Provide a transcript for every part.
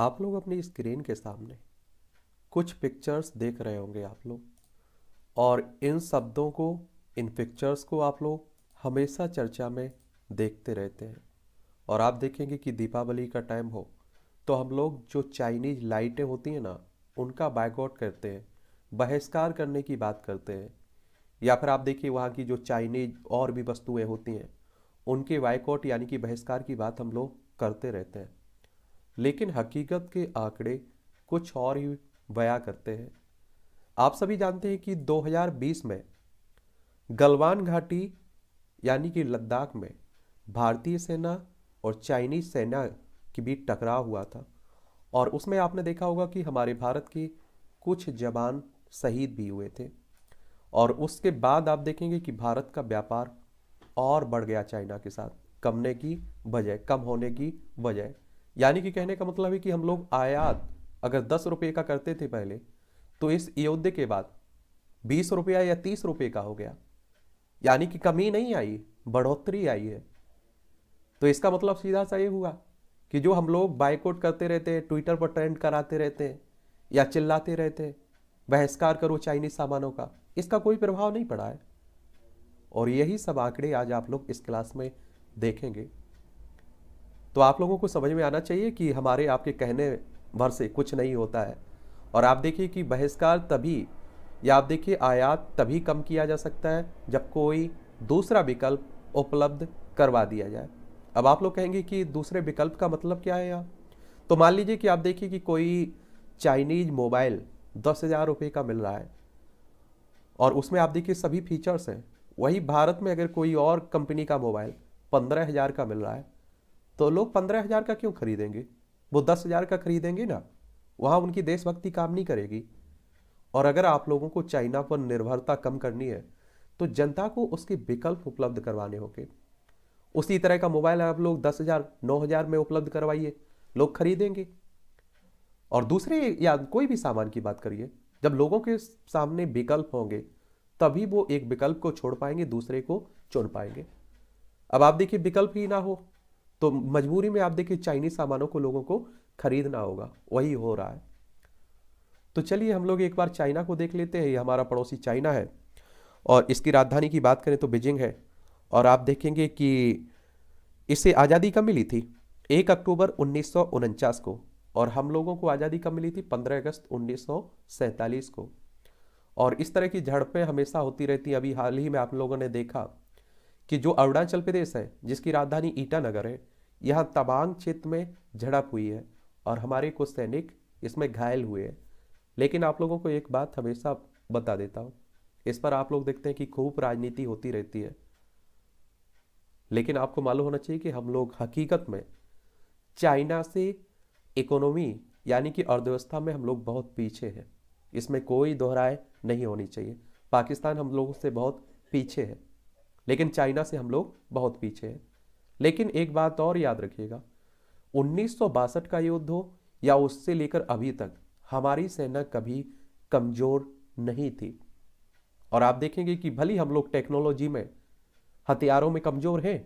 आप लोग अपनी स्क्रीन के सामने कुछ पिक्चर्स देख रहे होंगे आप लोग और इन शब्दों को इन पिक्चर्स को आप लोग हमेशा चर्चा में देखते रहते हैं और आप देखेंगे कि दीपावली का टाइम हो तो हम लोग जो चाइनीज लाइटें होती हैं ना उनका बैकआउट करते हैं बहिष्कार करने की बात करते हैं या फिर आप देखिए वहाँ की जो चाइनीज और भी वस्तुएँ होती हैं उनके बाइकआउट यानी कि बहिष्कार की बात हम लोग करते रहते हैं लेकिन हकीकत के आंकड़े कुछ और ही बया करते हैं आप सभी जानते हैं कि 2020 में गलवान घाटी यानी कि लद्दाख में भारतीय सेना और चाइनीज सेना के बीच टकराव हुआ था और उसमें आपने देखा होगा कि हमारे भारत के कुछ जवान शहीद भी हुए थे और उसके बाद आप देखेंगे कि भारत का व्यापार और बढ़ गया चाइना के साथ कमने की बजाय कम होने की बजाय यानी कि कहने का मतलब है कि हम लोग आयात अगर दस रुपये का करते थे पहले तो इस अयोध्या के बाद बीस रुपया या तीस रुपये का हो गया यानी कि कमी नहीं आई बढ़ोतरी आई है तो इसका मतलब सीधा सा ये हुआ कि जो हम लोग बाइकआउट करते रहते हैं ट्विटर पर ट्रेंड कराते रहते हैं या चिल्लाते रहते हैं बहिष्कार करो चाइनीज सामानों का इसका कोई प्रभाव नहीं पड़ा है और यही सब आंकड़े आज आप लोग इस क्लास में देखेंगे तो आप लोगों को समझ में आना चाहिए कि हमारे आपके कहने भर से कुछ नहीं होता है और आप देखिए कि बहिष्कार तभी या आप देखिए आयात तभी कम किया जा सकता है जब कोई दूसरा विकल्प उपलब्ध करवा दिया जाए अब आप लोग कहेंगे कि दूसरे विकल्प का मतलब क्या है यहाँ तो मान लीजिए कि आप देखिए कि कोई चाइनीज मोबाइल दस हज़ार रुपये का मिल रहा है और उसमें आप देखिए सभी फीचर्स हैं वही भारत में अगर कोई और कंपनी का मोबाइल पंद्रह हज़ार का मिल रहा है तो लोग पंद्रह हज़ार का क्यों खरीदेंगे वो दस हज़ार का खरीदेंगे ना वहां उनकी देशभक्ति काम नहीं करेगी और अगर आप लोगों को चाइना पर निर्भरता कम करनी है तो जनता को उसके विकल्प उपलब्ध करवाने होंगे उसी तरह का मोबाइल आप लोग दस हज़ार नौ हज़ार में उपलब्ध करवाइए लोग खरीदेंगे और दूसरे या कोई भी सामान की बात करिए जब लोगों के सामने विकल्प होंगे तभी वो एक विकल्प को छोड़ पाएंगे दूसरे को चुन पाएंगे अब आप देखिए विकल्प ही ना हो तो मजबूरी में आप देखिए चाइनीज सामानों को लोगों को खरीदना होगा वही हो रहा है तो चलिए हम लोग एक बार चाइना को देख लेते हैं ये हमारा पड़ोसी चाइना है और इसकी राजधानी की बात करें तो बीजिंग है और आप देखेंगे कि इसे आज़ादी कब मिली थी एक अक्टूबर उन्नीस को और हम लोगों को आज़ादी कब मिली थी 15 अगस्त उन्नीस को और इस तरह की झड़पें हमेशा होती रहती हैं अभी हाल ही में आप लोगों ने देखा कि जो अरुणाचल प्रदेश है जिसकी राजधानी ईटानगर है यह तबांग क्षेत्र में झड़प हुई है और हमारे कुछ सैनिक इसमें घायल हुए हैं लेकिन आप लोगों को एक बात हमेशा बता देता हूँ इस पर आप लोग देखते हैं कि खूब राजनीति होती रहती है लेकिन आपको मालूम होना चाहिए कि हम लोग हकीकत में चाइना से इकोनॉमी यानी कि अर्थव्यवस्था में हम लोग बहुत पीछे हैं इसमें कोई दोहराए नहीं होनी चाहिए पाकिस्तान हम लोगों से बहुत पीछे है लेकिन चाइना से हम लोग बहुत पीछे हैं लेकिन एक बात और याद रखिएगा उन्नीस का युद्ध हो या उससे लेकर अभी तक हमारी सेना कभी कमजोर नहीं थी और आप देखेंगे कि भली हम लोग टेक्नोलॉजी में हथियारों में कमजोर हैं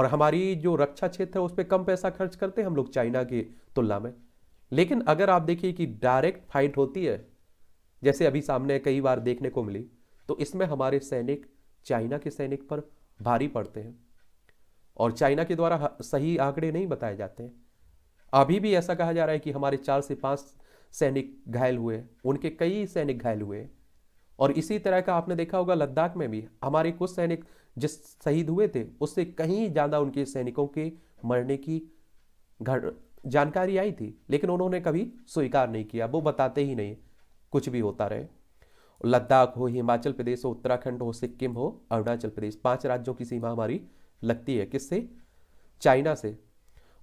और हमारी जो रक्षा क्षेत्र है उस पर कम पैसा खर्च करते हैं हम लोग चाइना की तुलना में लेकिन अगर आप देखिए कि डायरेक्ट फाइट होती है जैसे अभी सामने कई बार देखने को मिली तो इसमें हमारे सैनिक चाइना के सैनिक पर भारी पड़ते हैं और चाइना के द्वारा सही आंकड़े नहीं बताए जाते हैं अभी भी ऐसा कहा जा रहा है कि हमारे चार से पांच सैनिक घायल हुए उनके कई सैनिक घायल हुए और इसी तरह का आपने देखा होगा लद्दाख में भी हमारे कुछ सैनिक जिस शहीद हुए थे उससे कहीं ज़्यादा उनके सैनिकों के मरने की घट जानकारी आई थी लेकिन उन्होंने कभी स्वीकार नहीं किया वो बताते ही नहीं कुछ भी होता रहे लद्दाख हो हिमाचल प्रदेश हो उत्तराखंड हो सिक्किम हो अरुणाचल प्रदेश पांच राज्यों की सीमा हमारी लगती है किससे चाइना से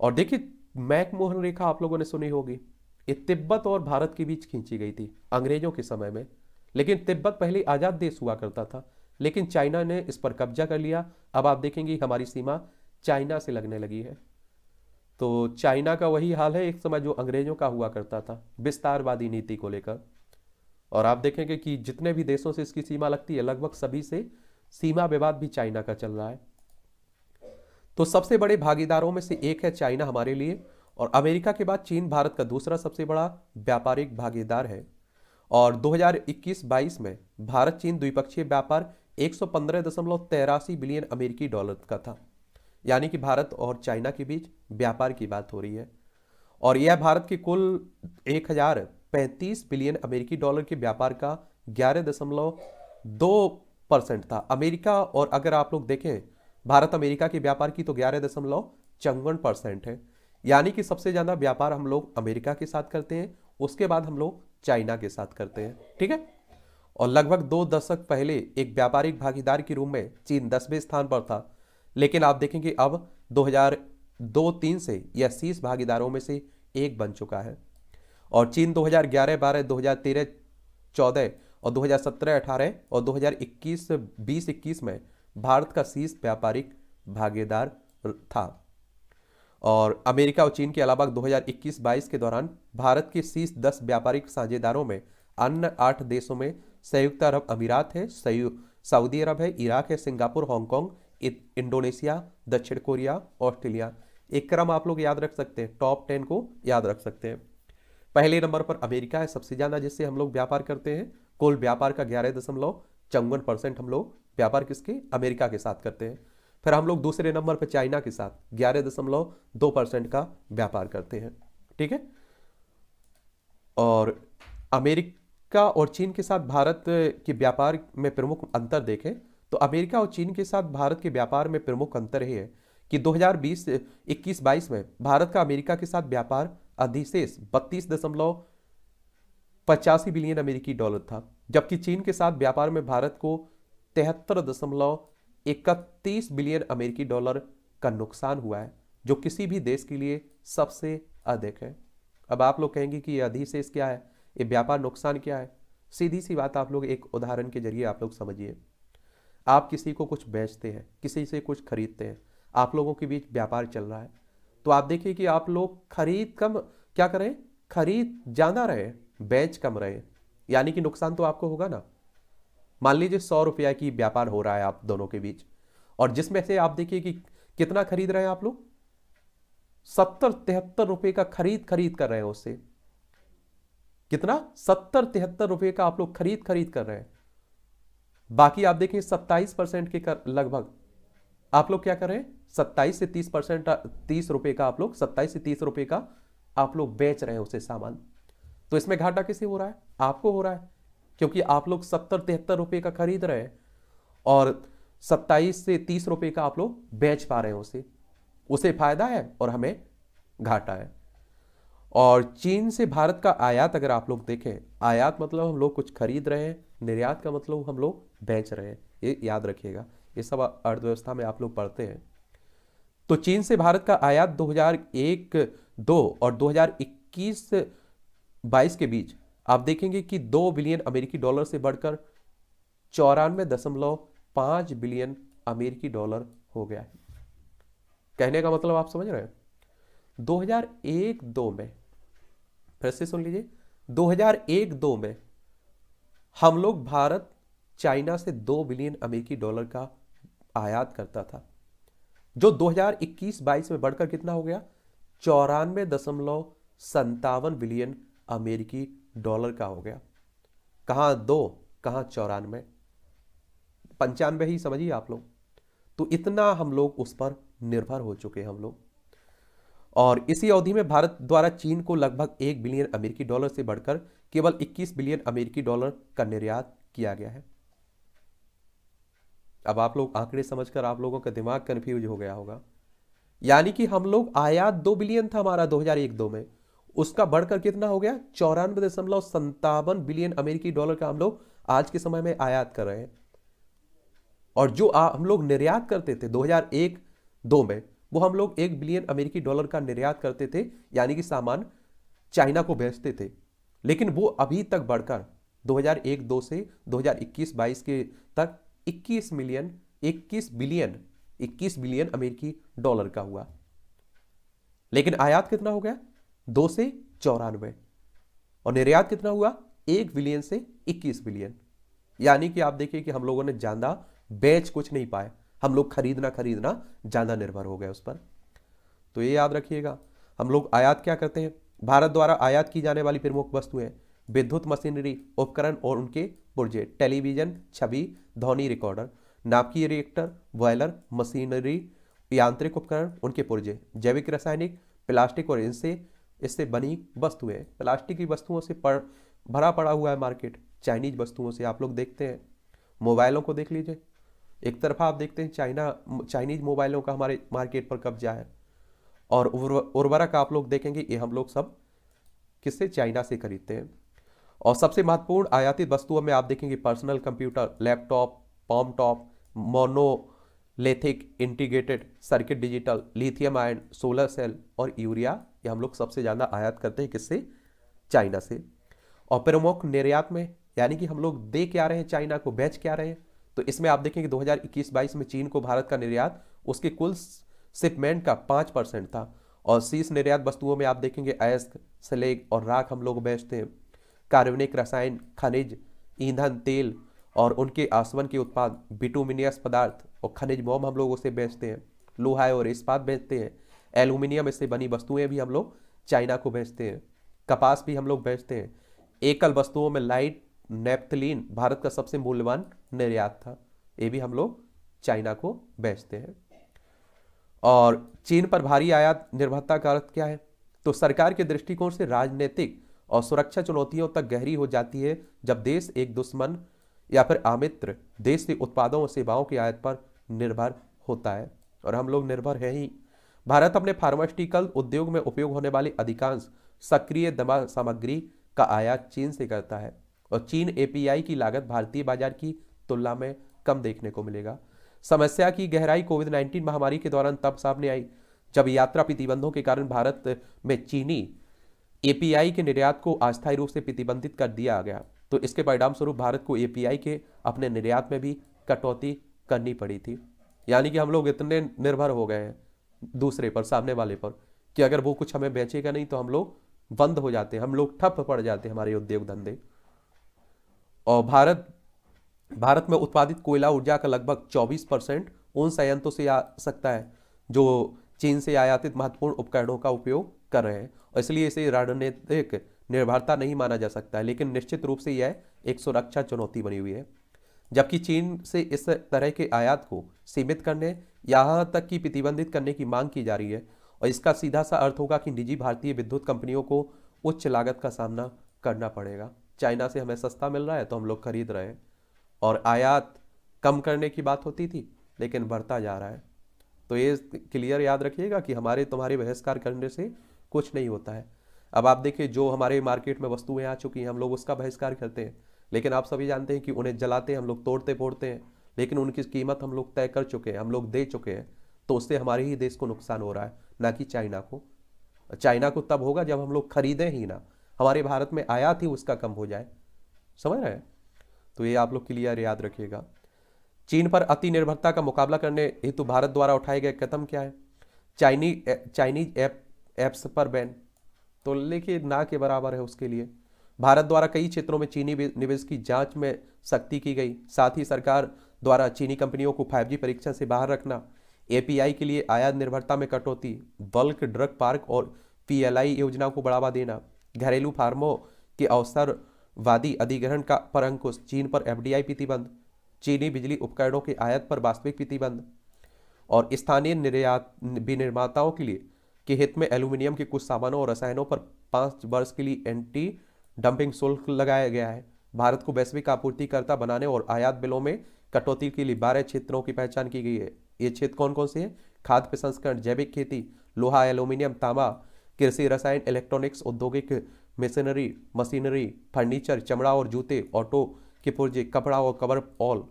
और देखिए मैकमोहन रेखा आप लोगों ने सुनी होगी ये तिब्बत और भारत के बीच खींची गई थी अंग्रेजों के समय में लेकिन तिब्बत पहले आज़ाद देश हुआ करता था लेकिन चाइना ने इस पर कब्जा कर लिया अब आप देखेंगे हमारी सीमा चाइना से लगने लगी है तो चाइना का वही हाल है एक समय जो अंग्रेजों का हुआ करता था विस्तारवादी नीति को लेकर और आप देखेंगे कि जितने भी देशों से इसकी सीमा लगती है लगभग सभी से सीमा विवाद भी चाइना का चल रहा है तो सबसे बड़े भागीदारों में से एक है चाइना हमारे लिए और अमेरिका के बाद चीन भारत का दूसरा सबसे बड़ा व्यापारिक भागीदार है और 2021-22 में भारत चीन द्विपक्षीय व्यापार एक बिलियन अमेरिकी डॉलर का था यानी कि भारत और चाइना के बीच व्यापार की बात हो रही है और यह भारत की कुल एक हजार 35 बिलियन अमेरिकी डॉलर के व्यापार का ग्यारह दशमलव दो परसेंट था अमेरिका और अगर आप लोग देखें भारत अमेरिका के व्यापार की तो ग्यारह दशमलव चौवन परसेंट है यानी कि सबसे ज़्यादा व्यापार हम लोग अमेरिका के साथ करते हैं उसके बाद हम लोग चाइना के साथ करते हैं ठीक है और लगभग दो दशक पहले एक व्यापारिक भागीदार के रूप में चीन दसवें स्थान पर था लेकिन आप देखेंगे अब दो हजार दो तीन से यह शीर्ष भागीदारों में से एक बन चुका है और चीन 2011 12 2013 चौदह और 2017 18 और 2021 बीस इक्कीस में भारत का शीर्ष व्यापारिक भागीदार था और अमेरिका और चीन के अलावा 2021-22 के दौरान भारत के शीर्ष दस व्यापारिक साझेदारों में अन्य आठ देशों में संयुक्त अरब अमीरात है सऊदी अरब है इराक है सिंगापुर हांगकॉन्ग इंडोनेशिया दक्षिण कोरिया ऑस्ट्रेलिया एक क्रम आप लोग याद रख सकते हैं टॉप टेन को याद रख सकते हैं पहले नंबर पर अमेरिका है सबसे ज़्यादा जिससे हम लोग व्यापार करते हैं कुल व्यापार का ग्यारह दशमलव चौवन परसेंट हम लोग व्यापार किसके अमेरिका के साथ करते हैं फिर हम लोग दूसरे नंबर पर चाइना के साथ ग्यारह दशमलव दो परसेंट का व्यापार करते हैं ठीक है और अमेरिका और चीन के साथ भारत के व्यापार में प्रमुख अंतर देखें तो अमेरिका और चीन के साथ भारत के व्यापार में प्रमुख अंतर ही है कि 2020 21 22 में भारत का अमेरिका के साथ व्यापार अधिशेष बत्तीस दशमलव पचासी बिलियन अमेरिकी डॉलर था जबकि चीन के साथ व्यापार में भारत को तिहत्तर दशमलव इकतीस बिलियन अमेरिकी डॉलर का नुकसान हुआ है जो किसी भी देश के लिए सबसे अधिक है अब आप लोग कहेंगे कि ये अधिशेष क्या है ये व्यापार नुकसान क्या है सीधी सी बात आप लोग एक उदाहरण के जरिए आप लोग समझिए आप किसी को कुछ बेचते हैं किसी से कुछ खरीदते हैं आप लोगों के बीच व्यापार चल रहा है तो आप देखिए कि आप लोग खरीद कम क्या करें खरीद ज़्यादा रहे बेच कम रहे यानी कि नुकसान तो आपको होगा ना मान लीजिए सौ रुपया की व्यापार हो रहा है आप दोनों के बीच और जिसमें से आप देखिए कि कितना खरीद रहे हैं आप लोग सत्तर तिहत्तर रुपए का खरीद खरीद कर रहे हैं उससे कितना सत्तर तिहत्तर रुपए का आप लोग खरीद खरीद कर रहे हैं बाकी आप देखिए सत्ताईस परसेंट के लगभग आप लोग क्या कर रहे हैं सत्ताईस से तीस परसेंट तीस रुपए का आप लोग सत्ताईस से तीस रुपए का आप लोग बेच रहे हैं उसे सामान तो इसमें घाटा किसे हो रहा है आपको हो रहा है क्योंकि आप लोग सत्तर तिहत्तर रुपए का खरीद रहे हैं और सत्ताईस से तीस रुपए का आप लोग बेच पा रहे हैं उसे उसे फायदा है और हमें घाटा है और चीन से भारत का आयात अगर आप लोग देखें आयात मतलब हम लोग कुछ खरीद रहे हैं निर्यात का मतलब हम लोग बेच रहे हैं ये याद रखिएगा ये सब अर्थव्यवस्था में आप लोग पढ़ते हैं तो चीन से भारत का आयात 2001 दो और 2021 22 के बीच आप देखेंगे कि दो बिलियन अमेरिकी डॉलर से बढ़कर चौरानवे दशमलव पांच बिलियन अमेरिकी डॉलर हो गया है कहने का मतलब आप समझ रहे हैं 2001 दो में फिर से सुन लीजिए 2001 दो में हम लोग भारत चाइना से दो बिलियन अमेरिकी डॉलर का आयात करता था जो 2021-22 में बढ़कर कितना हो गया चौरानवे दशमलव संतावन बिलियन अमेरिकी डॉलर का हो गया कहा दो कहाँ चौरानवे पंचानवे ही समझिए आप लोग तो इतना हम लोग उस पर निर्भर हो चुके हैं हम लोग और इसी अवधि में भारत द्वारा चीन को लगभग एक बिलियन अमेरिकी डॉलर से बढ़कर केवल 21 बिलियन अमेरिकी डॉलर का निर्यात किया गया है अब आप लोग आंकड़े समझकर आप लोगों का दिमाग कन्फ्यूज हो गया होगा यानी कि हम लोग आयात दो बिलियन था हमारा 2001 दो में उसका बढ़कर कितना हो गया चौरानवे दशमलव संतावन बिलियन अमेरिकी डॉलर का हम लोग आज के समय में आयात कर रहे हैं और जो आ, हम लोग निर्यात करते थे 2001 दो में वो हम लोग एक बिलियन अमेरिकी डॉलर का निर्यात करते थे यानी कि सामान चाइना को बेचते थे लेकिन वो अभी तक बढ़कर 2001 दो से 2021-22 के तक 21 मिलियन 21 बिलियन 21 बिलियन अमेरिकी डॉलर का हुआ लेकिन आयात कितना हो गया दो से चौरानवे और निर्यात कितना हुआ एक बिलियन से 21 बिलियन यानी कि आप देखिए कि हम लोगों ने ज्यादा बेच कुछ नहीं पाए हम लोग खरीदना खरीदना ज्यादा निर्भर हो गए उस पर तो ये याद रखिएगा हम लोग आयात क्या करते हैं भारत द्वारा आयात की जाने वाली प्रमुख वस्तुएं विद्युत मशीनरी उपकरण और उनके पुर्जे टेलीविजन छवि ध्वनि रिकॉर्डर नाभिकीय रिएक्टर बॉयलर मशीनरी यांत्रिक उपकरण उनके पुर्जे जैविक रासायनिक प्लास्टिक और इनसे इससे बनी वस्तुएं प्लास्टिक की वस्तुओं से पर भरा पड़ा हुआ है मार्केट चाइनीज वस्तुओं से आप लोग देखते हैं मोबाइलों को देख लीजिए एक तरफा आप देखते हैं चाइना चाइनीज मोबाइलों का हमारे मार्केट पर कब्जा है और उर्वरक आप लोग देखेंगे ये हम लोग सब किससे चाइना से खरीदते हैं और सबसे महत्वपूर्ण आयातित वस्तुओं में आप देखेंगे personal computer laptop palmtop monolithic integrated circuit digital lithium ion solar cell और यूरिया ये हम लोग सबसे ज़्यादा आयात करते हैं किससे चाइना से और प्रमुख निर्यात में यानी कि हम लोग दे क्या रहे हैं चाइना को बेच क्या रहे हैं तो इसमें आप देखेंगे 2021-22 में चीन को भारत का निर्यात उसके कुल शिपमेंट का पाँच परसेंट था और शीर्ष निर्यात वस्तुओं में आप देखेंगे अयस्क सलेग और राख हम लोग बेचते हैं कार्बनिक रसायन खनिज ईंधन तेल और उनके आसवन के उत्पाद बिटोमिनियस पदार्थ और खनिज मोम हम लोग उसे बेचते हैं लोहा और इस्पात बेचते हैं एल्यूमिनियम इससे बनी वस्तुएं भी हम लोग चाइना को बेचते हैं कपास भी हम लोग बेचते हैं एकल वस्तुओं में लाइट नेप्थलीन भारत का सबसे मूल्यवान निर्यात था ये भी हम लोग चाइना को बेचते हैं और चीन पर भारी आयात निर्भरता का अर्थ क्या है तो सरकार के दृष्टिकोण से राजनीतिक और सुरक्षा चुनौतियों तक गहरी हो जाती है जब देश एक दुश्मन या फिर आमित्र देश के उत्पादों और सेवाओं की आयात पर निर्भर होता है और हम लोग निर्भर हैं ही भारत अपने फार्मास्यूटिकल उद्योग में उपयोग होने वाली अधिकांश सक्रिय दवा सामग्री का आयात चीन से करता है और चीन एपीआई की लागत भारतीय बाजार की तुलना में कम देखने को मिलेगा समस्या की गहराई कोविड 19 महामारी के दौरान तब सामने आई जब यात्रा प्रतिबंधों के कारण भारत में चीनी एपीआई के निर्यात को अस्थायी रूप से प्रतिबंधित कर दिया गया तो इसके परिणाम स्वरूप भारत को एपीआई के अपने निर्यात में भी कटौती करनी पड़ी थी यानी कि हम लोग इतने निर्भर हो गए हैं दूसरे पर सामने वाले पर कि अगर वो कुछ हमें बेचेगा नहीं तो हम लोग बंद हो जाते हैं हम लोग ठप पड़ जाते हैं हमारे उद्योग धंधे और भारत भारत में उत्पादित कोयला ऊर्जा का लगभग 24 परसेंट उन संयंत्रों से आ सकता है जो चीन से आयातित महत्वपूर्ण उपकरणों का उपयोग कर रहे हैं और इसलिए इसे रणनीतिक निर्भरता नहीं माना जा सकता है लेकिन निश्चित रूप से यह एक सुरक्षा चुनौती बनी हुई है जबकि चीन से इस तरह के आयात को सीमित करने यहाँ तक कि प्रतिबंधित करने की मांग की जा रही है और इसका सीधा सा अर्थ होगा कि निजी भारतीय विद्युत कंपनियों को उच्च लागत का सामना करना पड़ेगा चाइना से हमें सस्ता मिल रहा है तो हम लोग खरीद रहे हैं और आयात कम करने की बात होती थी लेकिन बढ़ता जा रहा है तो ये क्लियर याद रखिएगा कि हमारे तुम्हारे बहिष्कार करने से कुछ नहीं होता है अब आप देखिए जो हमारे मार्केट में वस्तुएं आ चुकी हैं हम लोग उसका बहिष्कार करते हैं लेकिन आप सभी जानते हैं कि उन्हें जलाते हैं हम लोग तोड़ते फोड़ते हैं लेकिन उनकी कीमत हम लोग तय कर चुके हैं हम लोग दे चुके हैं तो उससे हमारे ही देश को नुकसान हो रहा है ना कि चाइना को चाइना को तब होगा जब हम लोग खरीदें ही ना हमारे भारत में आयात ही उसका कम हो जाए समझ रहे हैं तो ये आप लोग क्लियर याद रखिएगा चीन पर अति निर्भरता का मुकाबला करने हेतु भारत द्वारा उठाए गए कदम क्या है चाइनी चाइनीज ऐप एप्स पर बैन तो लेकिन ना के बराबर है उसके लिए भारत द्वारा कई क्षेत्रों में चीनी निवेश की जांच में सख्ती की गई साथ ही सरकार द्वारा चीनी कंपनियों को 5G परीक्षण से बाहर रखना एपीआई के लिए आयात निर्भरता में कटौती बल्क ड्रग पार्क और पीएलआई योजना को बढ़ावा देना घरेलू फार्मों के अवसरवादी अधिग्रहण का पर अंकुश चीन पर एफडीआई प्रतिबंध चीनी बिजली उपकरणों के आयात पर वास्तविक प्रतिबंध और स्थानीय निर्यात विनिर्माताओं के लिए के हित में एल्यूमिनियम के कुछ सामानों और रसायनों पर पांच वर्ष के लिए एंटी डंपिंग शुल्क लगाया गया है भारत को वैश्विक आपूर्तिकर्ता बनाने और आयात बिलों में कटौती के लिए बारह क्षेत्रों की पहचान की गई है ये क्षेत्र कौन कौन से है खाद्य प्रसंस्करण जैविक खेती लोहा एल्यूमिनियम तांबा कृषि रसायन इलेक्ट्रॉनिक्स औद्योगिक मशीनरी मशीनरी फर्नीचर चमड़ा और जूते ऑटो के पुर्जे कपड़ा और coverall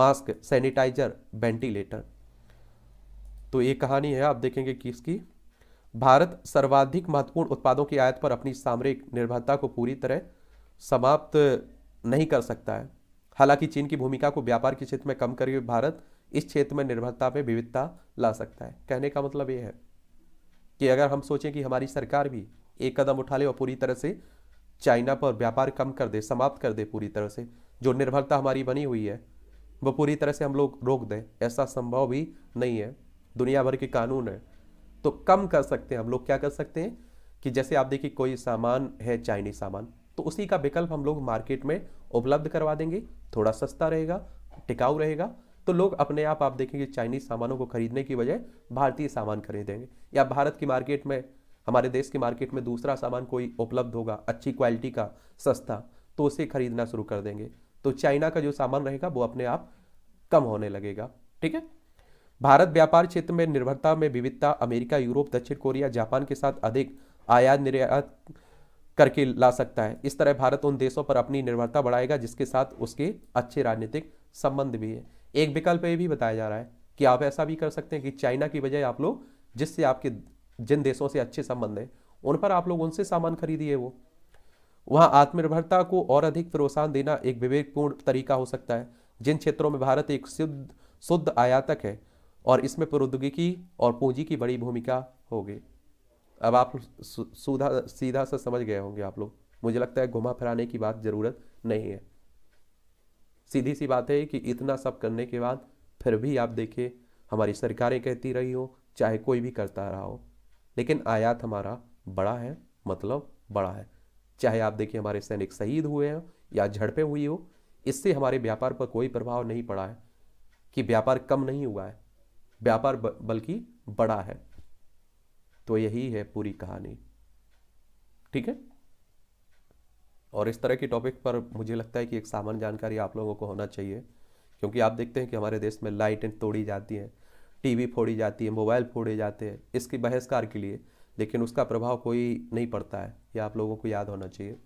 mask sanitizer ventilator तो ये कहानी है आप देखेंगे किसकी भारत सर्वाधिक महत्वपूर्ण उत्पादों की आयात पर अपनी सामरिक निर्भरता को पूरी तरह समाप्त नहीं कर सकता है हालांकि चीन की भूमिका को व्यापार के क्षेत्र में कम करके भारत इस क्षेत्र में निर्भरता में विविधता ला सकता है कहने का मतलब ये है कि अगर हम सोचें कि हमारी सरकार भी एक कदम उठा ले और पूरी तरह से चाइना पर व्यापार कम कर दे समाप्त कर दे पूरी तरह से जो निर्भरता हमारी बनी हुई है वो पूरी तरह से हम लोग रोक दें ऐसा संभव भी नहीं है दुनिया भर के कानून है तो कम कर सकते हैं हम लोग क्या कर सकते हैं कि जैसे आप देखिए कोई सामान है चाइनीज सामान तो उसी का विकल्प हम लोग मार्केट में उपलब्ध करवा देंगे थोड़ा सस्ता रहेगा टिकाऊ रहेगा तो लोग अपने आप आप देखेंगे चाइनीज सामानों को खरीदने की बजाय भारतीय सामान खरीदेंगे या भारत की मार्केट में हमारे देश की मार्केट में दूसरा सामान कोई उपलब्ध होगा अच्छी क्वालिटी का सस्ता तो उसे खरीदना शुरू कर देंगे तो चाइना का जो सामान रहेगा वो अपने आप कम होने लगेगा ठीक है भारत व्यापार क्षेत्र में निर्भरता में विविधता अमेरिका यूरोप दक्षिण कोरिया जापान के साथ अधिक आयात निर्यात करके ला सकता है इस तरह भारत उन देशों पर अपनी निर्भरता बढ़ाएगा जिसके साथ उसके अच्छे राजनीतिक संबंध भी है एक विकल्प ये भी बताया जा रहा है कि आप ऐसा भी कर सकते हैं कि चाइना की बजाय आप लोग जिससे आपके जिन देशों से अच्छे संबंध हैं उन पर आप लोग उनसे सामान खरीदिए वो वहाँ आत्मनिर्भरता को और अधिक प्रोत्साहन देना एक विवेकपूर्ण तरीका हो सकता है जिन क्षेत्रों में भारत एक शुद्ध शुद्ध आयातक है और इसमें प्रौद्योगिकी और पूंजी की बड़ी भूमिका होगी अब आप सुधा सीधा सा समझ गए होंगे आप लोग मुझे लगता है घुमा फिराने की बात ज़रूरत नहीं है सीधी सी बात है कि इतना सब करने के बाद फिर भी आप देखिए हमारी सरकारें कहती रही हो चाहे कोई भी करता रहा हो लेकिन आयात हमारा बड़ा है मतलब बड़ा है चाहे आप देखिए हमारे सैनिक शहीद हुए हैं या झड़पें हुई हो इससे हमारे व्यापार पर कोई प्रभाव नहीं पड़ा है कि व्यापार कम नहीं हुआ है व्यापार बल्कि बड़ा है तो यही है पूरी कहानी ठीक है और इस तरह के टॉपिक पर मुझे लगता है कि एक सामान्य जानकारी आप लोगों को होना चाहिए क्योंकि आप देखते हैं कि हमारे देश में लाइटें तोड़ी जाती हैं टीवी फोड़ी जाती है मोबाइल फोड़े जाते हैं इसकी बहिष्कार के लिए लेकिन उसका प्रभाव कोई नहीं पड़ता है ये आप लोगों को याद होना चाहिए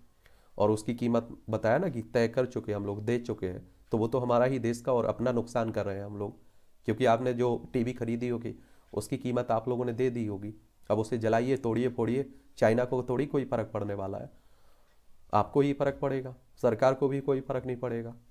और उसकी कीमत बताया ना कि तय कर चुके हम लोग दे चुके हैं तो वो तो हमारा ही देश का और अपना नुकसान कर रहे हैं हम लोग क्योंकि आपने जो टीवी खरीदी होगी उसकी कीमत आप लोगों ने दे दी होगी अब उसे जलाइए तोड़िए फोड़िए चाइना को थोड़ी कोई फर्क पड़ने वाला है आपको ही फर्क पड़ेगा सरकार को भी कोई फर्क नहीं पड़ेगा